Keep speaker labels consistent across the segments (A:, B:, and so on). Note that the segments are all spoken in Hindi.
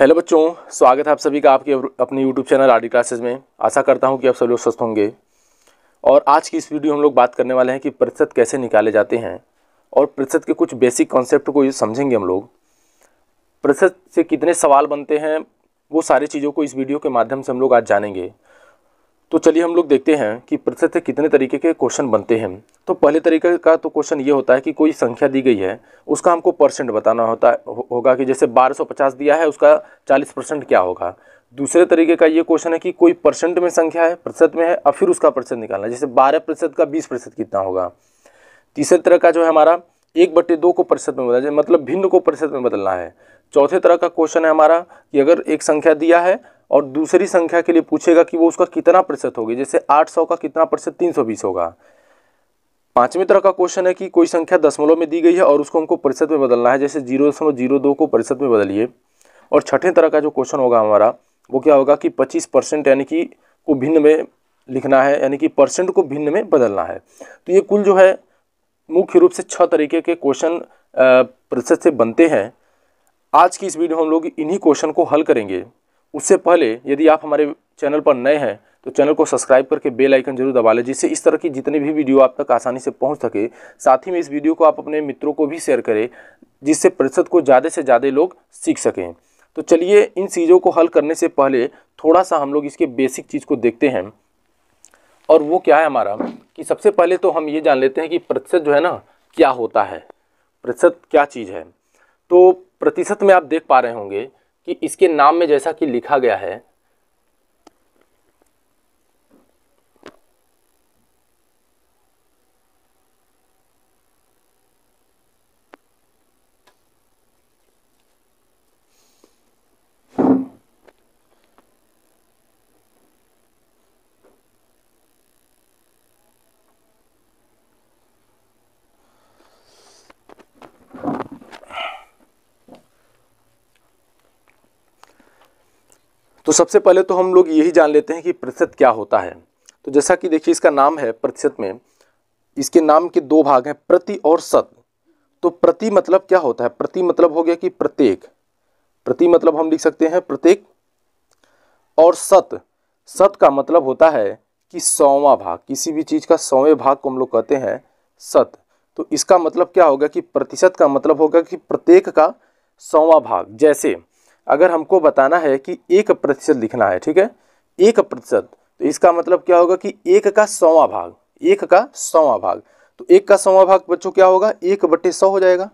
A: हेलो बच्चों स्वागत है आप सभी का आपके अपने यूट्यूब चैनल आर क्लासेस में आशा करता हूं कि आप सभी लोग स्वस्थ होंगे और आज की इस वीडियो हम लोग बात करने वाले हैं कि प्रतिशत कैसे निकाले जाते हैं और प्रतिशत के कुछ बेसिक कॉन्सेप्ट को समझेंगे हम लोग प्रतिशत से कितने सवाल बनते हैं वो सारी चीज़ों को इस वीडियो के माध्यम से हम लोग आज जानेंगे तो चलिए हम लोग देखते हैं कि प्रतिशत से कितने तरीके के क्वेश्चन बनते हैं तो पहले तरीके का तो क्वेश्चन ये होता है कि कोई संख्या दी गई है उसका हमको परसेंट बताना होता हो, होगा कि जैसे 1250 दिया है उसका 40 परसेंट क्या होगा दूसरे तरीके का ये क्वेश्चन है कि कोई परसेंट में संख्या है प्रतिशत में है और फिर उसका प्रतिशत निकालना जैसे बारह प्रतिशत का बीस प्रतिशत कितना होगा तीसरे तरह का जो है हमारा एक बट्टे दो को प्रतिशत में बदलना मतलब भिन्न को प्रतिशत में बदलना है चौथे तरह का क्वेश्चन है हमारा कि अगर एक संख्या दिया है और दूसरी संख्या के लिए पूछेगा कि वो उसका कितना प्रतिशत होगी जैसे आठ सौ का कितना प्रतिशत तीन सौ बीस होगा पांचवें तरह का क्वेश्चन है कि कोई संख्या दशमलव में दी गई है और उसको हमको प्रतिशत में बदलना है जैसे जीरो दशमलव जीरो दो को प्रतिशत में बदलिए और छठे तरह का जो क्वेश्चन होगा हमारा वो क्या होगा कि पच्चीस परसेंट यानी कि को भिन्न में लिखना है यानी कि परसेंट को भिन्न में बदलना है तो ये कुल जो है मुख्य रूप से छः तरीके के क्वेश्चन प्रतिशत से बनते हैं आज की इस वीडियो हम लोग इन्हीं क्वेश्चन को हल करेंगे उससे पहले यदि आप हमारे चैनल पर नए हैं तो चैनल को सब्सक्राइब करके बेल आइकन जरूर दबा लें जिससे इस तरह की जितनी भी वीडियो आप तक आसानी से पहुंच सके साथ ही में इस वीडियो को आप अपने मित्रों को भी शेयर करें जिससे प्रतिशत को ज़्यादा से ज़्यादा लोग सीख सकें तो चलिए इन चीज़ों को हल करने से पहले थोड़ा सा हम लोग इसके बेसिक चीज़ को देखते हैं और वो क्या है हमारा कि सबसे पहले तो हम ये जान लेते हैं कि प्रतिशत जो है ना क्या होता है प्रतिशत क्या चीज़ है तो प्रतिशत में आप देख पा रहे होंगे कि इसके नाम में जैसा कि लिखा गया है तो सबसे पहले तो हम लोग यही जान लेते हैं कि प्रतिशत क्या होता है तो जैसा कि देखिए इसका नाम है प्रतिशत में इसके नाम के दो भाग हैं प्रति और सत तो प्रति मतलब क्या होता है प्रति मतलब हो गया कि प्रत्येक प्रति मतलब हम लिख सकते हैं प्रत्येक और सत सत का मतलब होता है कि सौवा भाग किसी भी चीज़ का सौवें भाग को हम लोग कहते हैं सत तो इसका मतलब क्या होगा कि प्रतिशत का मतलब होगा कि प्रत्येक का सौवा भाग जैसे अगर हमको बताना है कि एक प्रतिशत लिखना है ठीक है एक प्रतिशत तो इसका मतलब क्या होगा कि एक का सौवा भाग एक का सौवा भाग तो एक का सौवा भाग बच्चों क्या होगा एक बटे सौ हो जाएगा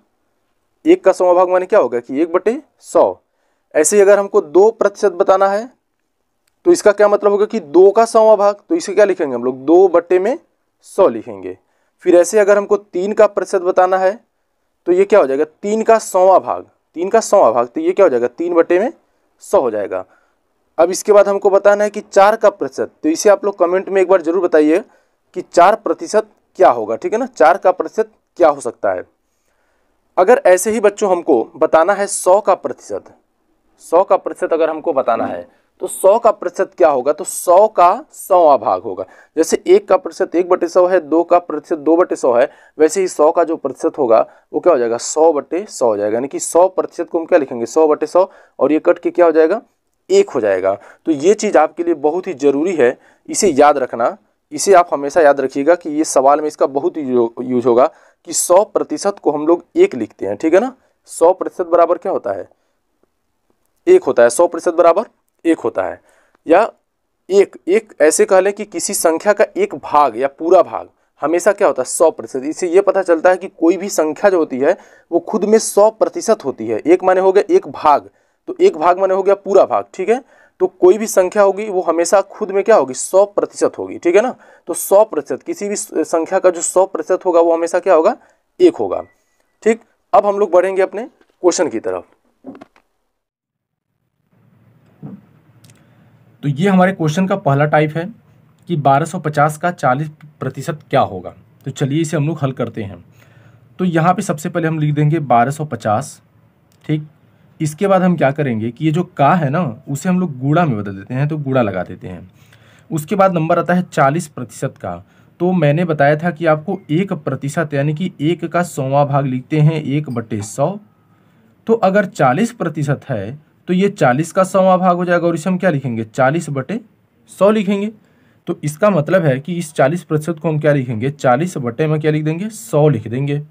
A: एक का सौवा भाग माने क्या होगा कि एक बटे सौ ऐसे ही अगर हमको दो प्रतिशत बताना है तो इसका क्या मतलब होगा कि दो का सौवा भाग तो इसे क्या लिखेंगे हम लोग दो बटे में सौ लिखेंगे फिर ऐसे अगर हमको तीन का प्रतिशत बताना है तो ये क्या हो जाएगा तीन का सौवा भाग तीन का सौवा भाग तो ये क्या हो जाएगा तीन बटे में सौ हो जाएगा अब इसके बाद हमको बताना है कि चार का प्रतिशत तो इसे आप लोग कमेंट में एक बार जरूर बताइए कि चार प्रतिशत क्या होगा ठीक है ना चार का प्रतिशत क्या हो सकता है अगर ऐसे ही बच्चों हमको बताना है सौ का प्रतिशत सौ का प्रतिशत अगर हमको बताना है तो सौ का प्रतिशत क्या होगा तो सौ का सौवा भाग होगा जैसे एक का प्रतिशत एक बटे सौ है दो का प्रतिशत दो बटे सौ है वैसे ही सौ का जो प्रतिशत होगा वो क्या हो जाएगा सौ बटे सौ हो जाएगा यानी कि सौ प्रतिशत को हम क्या लिखेंगे सौ बटे सौ और ये कट के क्या हो जाएगा एक हो जाएगा तो ये चीज़ आपके लिए बहुत ही ज़रूरी है इसे याद रखना इसे आप हमेशा याद रखिएगा कि ये सवाल में इसका बहुत यूज होगा कि सौ प्रतिशत को हम लोग एक लिखते हैं ठीक है ना सौ प्रतिशत बराबर क्या होता है एक होता है सौ प्रतिशत बराबर एक होता है या एक एक ऐसे कह लें कि किसी संख्या का एक भाग या पूरा भाग हमेशा क्या होता है सौ प्रतिशत इससे ये पता चलता है कि कोई भी संख्या जो होती है वो खुद में सौ प्रतिशत होती है एक माने हो गया एक भाग तो एक भाग माने हो गया पूरा भाग ठीक है तो कोई भी संख्या होगी वो हमेशा खुद में क्या होगी सौ प्रतिशत होगी ठीक है ना तो सौ प्रतिशत किसी भी संख्या का जो सौ प्रतिशत होगा वो हमेशा क्या होगा एक होगा ठीक अब हम लोग बढ़ेंगे अपने क्वेश्चन की तरफ तो ये हमारे क्वेश्चन का पहला टाइप है कि 1250 का 40 प्रतिशत क्या होगा तो चलिए इसे हम लोग हल करते हैं तो यहाँ पे सबसे पहले हम लिख देंगे 1250 ठीक इसके बाद हम क्या करेंगे कि ये जो का है ना उसे हम लोग गूढ़ा में बदल देते हैं तो गूढ़ा लगा देते हैं उसके बाद नंबर आता है चालीस प्रतिशत का तो मैंने बताया था कि आपको एक प्रतिशत यानी कि एक का सौवा भाग लिखते हैं एक बटे सौ तो अगर चालीस प्रतिशत है तो ये चालीस का सवा भाग हो जाएगा और इसे हम क्या लिखेंगे चालीस बटे सौ लिखेंगे तो इसका मतलब है कि इस चालीस प्रतिशत को हम क्या लिखेंगे चालीस बटे में क्या लिख देंगे सौ लिख देंगे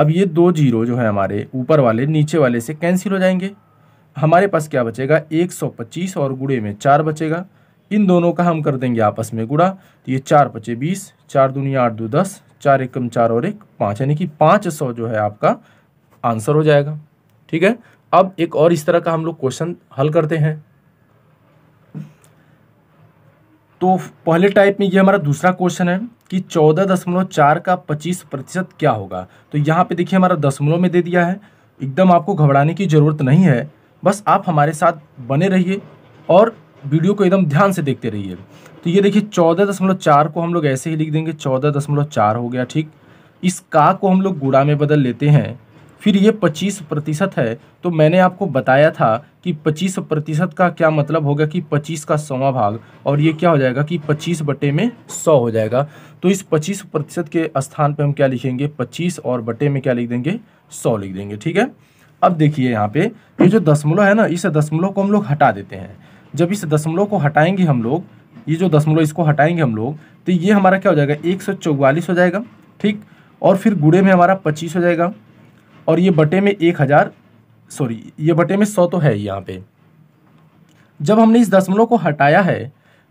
A: अब ये दो जीरो जो है हमारे ऊपर वाले नीचे वाले से कैंसिल हो जाएंगे हमारे पास क्या बचेगा एक सौ पच्चीस और गुड़े में चार बचेगा इन दोनों का हम कर देंगे आपस में गुड़ा तो ये चार पचे बीस चार दुनिया आठ दो दस चार एक चार और एक पाँच यानी कि पाँच सौ जो है आपका आंसर हो जाएगा ठीक है अब एक और इस तरह का हम लोग क्वेश्चन हल करते हैं तो पहले टाइप में ये हमारा दूसरा क्वेश्चन है कि चौदह दशमलव चार का पच्चीस प्रतिशत क्या होगा तो यहाँ पे देखिए हमारा दशमलव में दे दिया है एकदम आपको घबराने की ज़रूरत नहीं है बस आप हमारे साथ बने रहिए और वीडियो को एकदम ध्यान से देखते रहिए तो ये देखिए चौदह दशमलव चार को हम लोग ऐसे ही लिख देंगे चौदह दशमलव चार हो गया ठीक इस का को हम लोग गुड़ा में बदल लेते हैं फिर ये पच्चीस प्रतिशत है तो मैंने आपको बताया था कि पच्चीस प्रतिशत का क्या मतलब होगा कि पच्चीस का सवा भाग और ये क्या हो जाएगा कि पच्चीस बटे में सौ हो जाएगा तो इस पच्चीस प्रतिशत के स्थान पे हम क्या लिखेंगे पच्चीस और बटे में क्या लिख देंगे सौ लिख देंगे ठीक है अब देखिए यहाँ पे ये जो दशमलव है ना इस दशमलव को हम लोग हटा देते हैं जब इस दशमलव को हटाएंगे हम लोग ये जो दशमलव इसको हटाएंगे हम लोग तो ये हमारा क्या हो जाएगा एक हो जाएगा ठीक और फिर गुड़े में हमारा पच्चीस हो जाएगा और ये बटे में एक हज़ार सॉरी ये बटे में सौ तो है यहाँ पे जब हमने इस दशमलव को हटाया है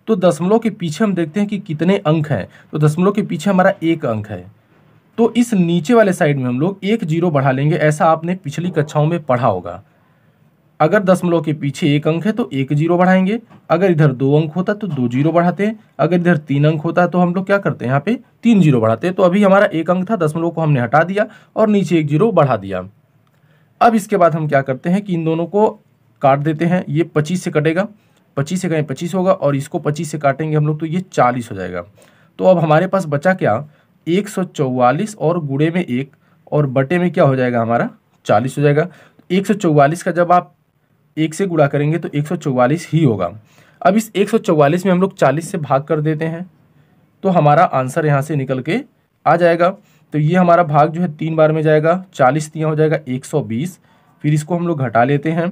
A: तो दशमलव के पीछे हम देखते हैं कि कितने अंक हैं तो दशमलव के पीछे हमारा एक अंक है तो इस नीचे वाले साइड में हम लोग एक जीरो बढ़ा लेंगे ऐसा आपने पिछली कक्षाओं में पढ़ा होगा अगर दशमलव के पीछे एक अंक है तो एक जीरो बढ़ाएंगे अगर इधर दो अंक होता तो दो जीरो बढ़ाते हैं अगर इधर तीन अंक होता तो हम लोग क्या करते हैं यहाँ पे तीन जीरो बढ़ाते हैं तो अभी हमारा एक अंक था दशमलव को हमने हटा दिया और नीचे एक जीरो बढ़ा दिया अब इसके बाद हम क्या करते हैं कि इन दोनों को काट देते हैं ये पच्चीस से कटेगा पच्चीस से कहीं पच्चीस होगा और इसको पच्चीस से काटेंगे हम लोग तो ये चालीस हो जाएगा तो अब हमारे पास बचा क्या एक और गुड़े में एक और बटे में क्या हो जाएगा हमारा चालीस हो जाएगा एक का जब आप एक से गुड़ा करेंगे तो 144 ही होगा अब इस 144 में हम लोग 40 से भाग कर देते हैं तो हमारा आंसर यहाँ से निकल के आ जाएगा तो ये हमारा भाग जो है तीन बार में जाएगा चालीस तीन हो जाएगा एक सौ बीस फिर इसको हम लोग घटा लेते हैं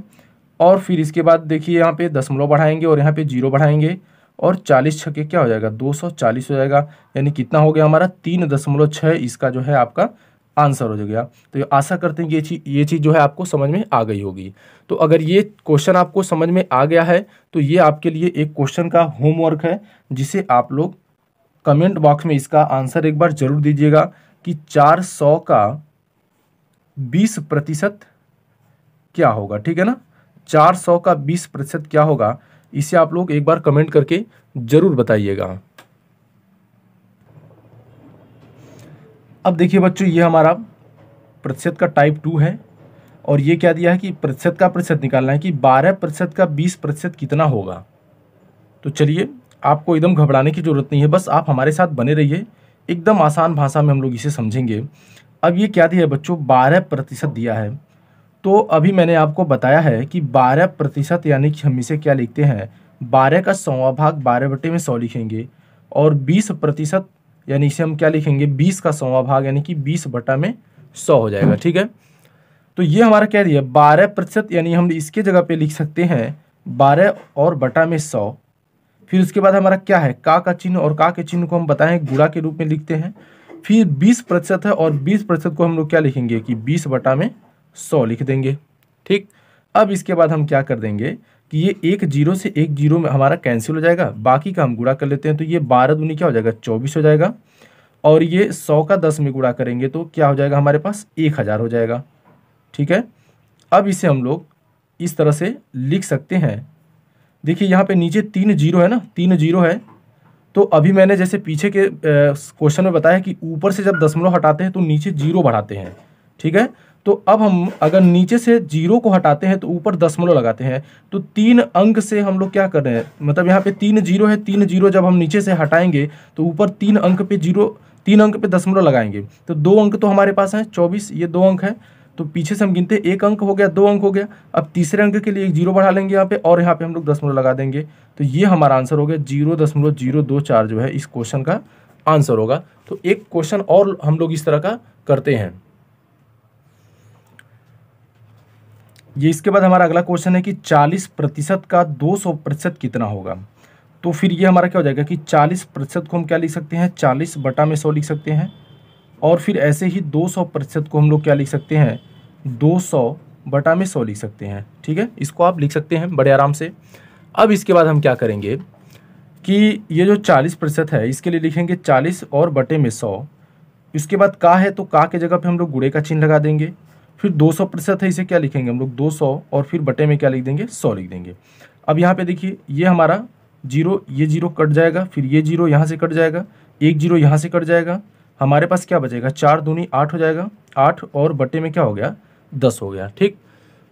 A: और फिर इसके बाद देखिए यहाँ पे दशमलव बढ़ाएंगे और यहाँ पे जीरो बढ़ाएंगे और चालीस छके क्या हो जाएगा दो सौ चालीस हो जाएगा यानी कितना हो गया हमारा तीन दशमलव छः इसका जो है आपका आंसर हो गया तो आशा करते हैं कि ये चीज़ ये चीज़ जो है आपको समझ में आ गई होगी तो अगर ये क्वेश्चन आपको समझ में आ गया है तो ये आपके लिए एक क्वेश्चन का होमवर्क है जिसे आप लोग कमेंट बॉक्स में इसका आंसर एक बार जरूर दीजिएगा कि चार सौ का बीस प्रतिशत क्या होगा ठीक है ना चार सौ का बीस प्रतिशत क्या होगा इसे आप लोग एक बार कमेंट करके ज़रूर बताइएगा अब देखिए बच्चों ये हमारा प्रतिशत का टाइप टू है और ये क्या दिया है कि प्रतिशत का प्रतिशत निकालना है कि बारह प्रतिशत का बीस प्रतिशत कितना होगा तो चलिए आपको एकदम घबराने की ज़रूरत नहीं है बस आप हमारे साथ बने रहिए एकदम आसान भाषा में हम लोग इसे समझेंगे अब ये क्या दिया है बच्चों बारह प्रतिशत दिया है तो अभी मैंने आपको बताया है कि बारह प्रतिशत यानी कि हम इसे क्या लिखते हैं बारह का सौवा भाग बारह बटे में सौ लिखेंगे और बीस प्रतिशत यानी इसे हम क्या लिखेंगे बीस का सवा भाग यानी कि बीस बटा में सौ हो जाएगा ठीक है तो ये हमारा कह दिया बारह प्रतिशत यानी हम इसके जगह पे लिख सकते हैं बारह और बटा में सौ फिर उसके बाद हमारा क्या है का का चिन्ह और का के चिन्ह को हम बताएं गुड़ा के रूप में लिखते हैं फिर बीस प्रतिशत है और बीस प्रतिशत को हम लोग क्या लिखेंगे कि बीस बटा में सौ लिख देंगे ठीक अब इसके बाद हम क्या कर देंगे कि ये एक जीरो से एक जीरो में हमारा कैंसिल हो जाएगा बाकी का हम गुड़ा कर लेते हैं तो ये बारह दूनी क्या हो जाएगा चौबीस हो जाएगा और ये सौ का दस में गुड़ा करेंगे तो क्या हो जाएगा हमारे पास एक हज़ार हो जाएगा ठीक है अब इसे हम लोग इस तरह से लिख सकते हैं देखिए यहाँ पे नीचे तीन जीरो है ना तीन जीरो है तो अभी मैंने जैसे पीछे के क्वेश्चन में बताया कि ऊपर से जब दसमलव हटाते हैं तो नीचे जीरो बढ़ाते हैं ठीक है तो अब हम अगर नीचे से जीरो को हटाते हैं तो ऊपर दसमलव लगाते हैं तो तीन अंक से हम लोग क्या कर रहे हैं मतलब यहाँ पे तीन जीरो है तीन जीरो जब हम नीचे से हटाएंगे तो ऊपर तीन अंक पे जीरो तीन अंक पे दसमलव लगाएंगे तो दो अंक तो हमारे पास हैं चौबीस ये दो अंक है तो पीछे से हम गिनते एक अंक हो गया दो अंक हो गया अब तीसरे अंक के लिए एक जीरो बढ़ा लेंगे यहाँ पे और यहाँ पे हम लोग दसमलव लगा देंगे तो ये हमारा आंसर हो गया जीरो दसमलव जीरो दो चार जो है इस क्वेश्चन का आंसर होगा तो एक क्वेश्चन और हम लोग इस तरह का करते हैं ये इसके बाद हमारा अगला क्वेश्चन है कि चालीस प्रतिशत का दो सौ प्रतिशत कितना होगा तो फिर ये हमारा क्या हो जाएगा कि चालीस प्रतिशत को हम क्या लिख सकते हैं चालीस बटा में सौ लिख सकते हैं और फिर ऐसे ही दो सौ प्रतिशत को हम लोग क्या लिख सकते हैं दो सौ बटा में सौ लिख सकते हैं ठीक है इसको आप लिख सकते हैं बड़े आराम से अब इसके बाद हम क्या करेंगे कि ये जो चालीस प्रतिशत है इसके लिए लिखेंगे चालीस और बटे में सौ इसके बाद का है तो का के जगह पे हम लोग गुड़े का चिन्ह लगा देंगे फिर 200 प्रतिशत है इसे क्या लिखेंगे हम लोग 200 और फिर बटे में क्या लिख देंगे 100 लिख देंगे अब यहाँ पे देखिए ये हमारा जीरो ये जीरो कट जाएगा फिर ये जीरो यहाँ से कट जाएगा एक जीरो यहाँ से कट जाएगा हमारे पास क्या बचेगा चार दूनी आठ हो जाएगा आठ और बटे में क्या हो गया दस हो गया ठीक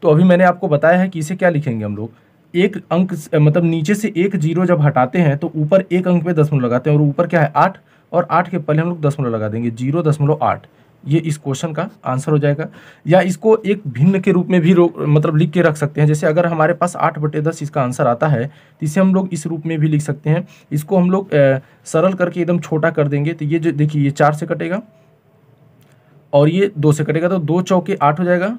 A: तो अभी मैंने आपको बताया है कि इसे क्या लिखेंगे हम लोग एक अंक मतलब नीचे से एक जीरो जब हटाते हैं तो ऊपर एक अंक पे दसमलव लगाते हैं और ऊपर क्या है आठ और आठ के पहले हम लोग दसमलव लगा देंगे जीरो दसमलव आठ ये इस क्वेश्चन का आंसर हो जाएगा या इसको एक भिन्न के रूप में भी मतलब लिख के रख सकते हैं जैसे अगर हमारे पास आठ बटे दस इसका आंसर आता है तो इसे हम लोग इस रूप में भी लिख सकते हैं इसको हम लोग सरल करके एकदम छोटा कर देंगे तो ये जो देखिए ये चार से कटेगा और ये दो से कटेगा तो दो चौके आठ हो जाएगा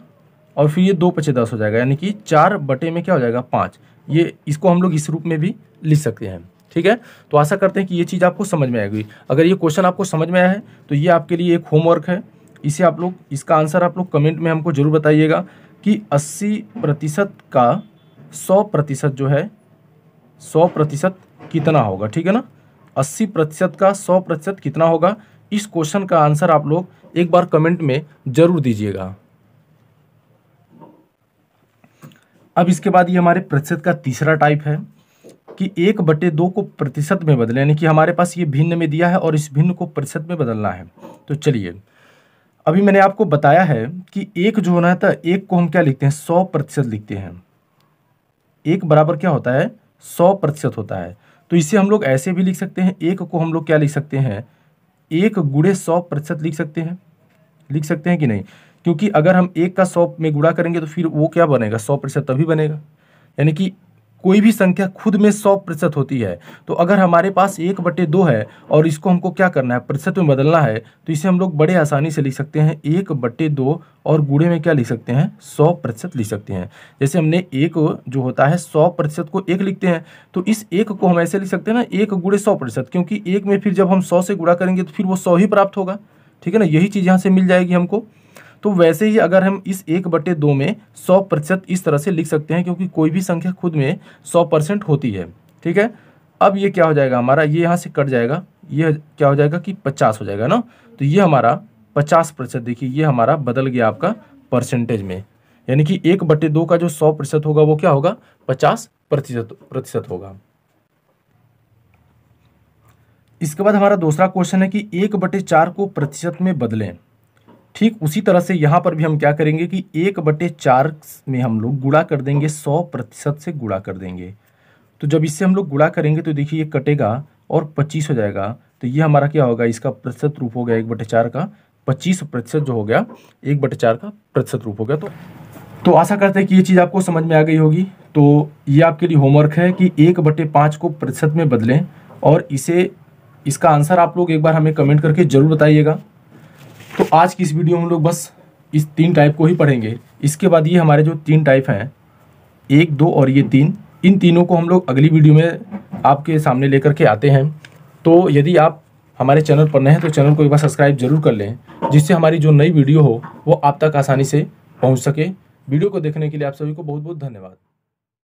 A: और फिर ये दो पचे दस हो जाएगा यानी कि चार बटे में क्या हो जाएगा पाँच ये इसको हम लोग इस रूप में भी लिख सकते हैं ठीक है तो आशा करते हैं कि ये चीज़ आपको समझ में आएगी अगर ये क्वेश्चन आपको समझ में आया है तो ये आपके लिए एक होमवर्क है इसे आप लोग इसका आंसर आप लोग कमेंट में हमको ज़रूर बताइएगा कि 80 प्रतिशत का 100 प्रतिशत जो है 100 प्रतिशत कितना होगा ठीक है ना 80 प्रतिशत का 100 प्रतिशत कितना होगा इस क्वेश्चन का आंसर आप लोग एक बार कमेंट में ज़रूर दीजिएगा अब इसके बाद ये हमारे प्रतिशत का तीसरा टाइप है कि एक बटे दो को प्रतिशत में बदले यानी कि हमारे पास ये भिन्न में दिया है और इस भिन्न को प्रतिशत में बदलना है तो चलिए अभी मैंने आपको बताया है कि एक जो होना था तो एक को हम क्या लिखते हैं सौ प्रतिशत लिखते हैं एक बराबर क्या होता है सौ प्रतिशत होता है तो इसे हम लोग ऐसे भी लिख सकते हैं एक को हम लोग क्या लिख सकते हैं एक गुड़े सौ प्रतिशत लिख सकते हैं लिख सकते हैं कि नहीं क्योंकि अगर हम एक का सौ में गुड़ा करेंगे तो फिर वो क्या बनेगा सौ प्रतिशत तभी बनेगा यानी कि कोई भी संख्या खुद में सौ प्रतिशत होती है तो अगर हमारे पास एक बटे दो है और इसको हमको क्या करना है प्रतिशत में बदलना है तो इसे हम लोग बड़े आसानी से लिख सकते हैं एक बटे दो और गुड़े में क्या लिख सकते हैं सौ प्रतिशत लिख सकते हैं जैसे हमने एक जो होता है सौ प्रतिशत को एक लिखते हैं तो इस एक को हम ऐसे लिख सकते हैं ना एक गुड़े सौ प्रतिशत क्योंकि एक में फिर जब हम सौ से गुड़ा करेंगे तो फिर वो सौ ही प्राप्त होगा ठीक है ना यही चीज़ यहाँ से मिल जाएगी हमको तो वैसे ही अगर हम इस एक बटे दो में सौ प्रतिशत इस तरह से लिख सकते हैं क्योंकि कोई भी संख्या खुद में सौ परसेंट होती है ठीक है अब ये क्या हो जाएगा हमारा ये यहाँ से कट जाएगा ये क्या हो जाएगा कि पचास हो जाएगा ना तो ये हमारा पचास प्रतिशत देखिए ये हमारा बदल गया आपका परसेंटेज में यानी कि एक बटे दो का जो सौ प्रतिशत होगा वो क्या होगा पचास प्रतिशत प्रतिशत होगा इसके बाद हमारा दूसरा क्वेश्चन है कि एक बटे चार को प्रतिशत में बदलें ठीक उसी तरह से यहाँ पर भी हम क्या करेंगे कि एक बटे चार में हम लोग गुड़ा कर देंगे सौ प्रतिशत से गुड़ा कर देंगे तो जब इससे हम लोग गुड़ा करेंगे तो देखिए ये कटेगा और पच्चीस हो जाएगा तो ये हमारा क्या होगा इसका प्रतिशत रूप हो गया एक बटे चार का पच्चीस प्रतिशत जो हो गया एक बटे चार का प्रतिशत रूप हो गया तो तो आशा करते हैं कि ये चीज़ आपको समझ में आ गई होगी तो ये आपके लिए होमवर्क है कि एक बटे पाँच को प्रतिशत में बदलें और इसे इसका आंसर आप लोग एक बार हमें कमेंट करके ज़रूर बताइएगा तो आज की इस वीडियो में हम लोग बस इस तीन टाइप को ही पढ़ेंगे इसके बाद ये हमारे जो तीन टाइप हैं एक दो और ये तीन इन तीनों को हम लोग अगली वीडियो में आपके सामने लेकर के आते हैं तो यदि आप हमारे चैनल पर नए हैं तो चैनल को एक बार सब्सक्राइब जरूर कर लें जिससे हमारी जो नई वीडियो हो वो आप तक आसानी से पहुँच सके वीडियो को देखने के लिए आप सभी को बहुत बहुत धन्यवाद